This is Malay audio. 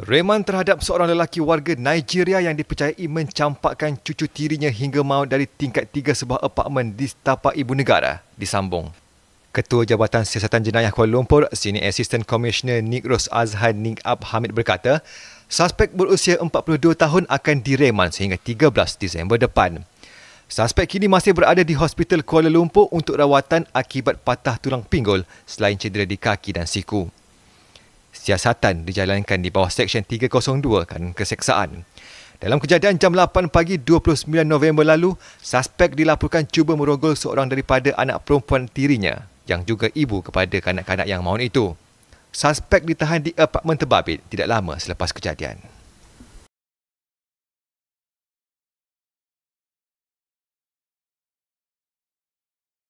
Reman terhadap seorang lelaki warga Nigeria yang dipercayai mencampakkan cucu tirinya hingga maut dari tingkat tiga sebuah apartmen di tapak ibu negara disambung. Ketua Jabatan Siasatan Jenayah Kuala Lumpur, Senior Assistant Commissioner Ros Azhan Ning Ab Hamid berkata, suspek berusia 42 tahun akan direman sehingga 13 Disember depan. Suspek kini masih berada di Hospital Kuala Lumpur untuk rawatan akibat patah tulang pinggul selain cedera di kaki dan siku siasatan dijalankan di bawah Seksyen 302 kan keseksaan. Dalam kejadian jam 8 pagi 29 November lalu, suspek dilaporkan cuba merogol seorang daripada anak perempuan tirinya yang juga ibu kepada kanak-kanak yang maun itu. Suspek ditahan di apartmen terbabit tidak lama selepas kejadian.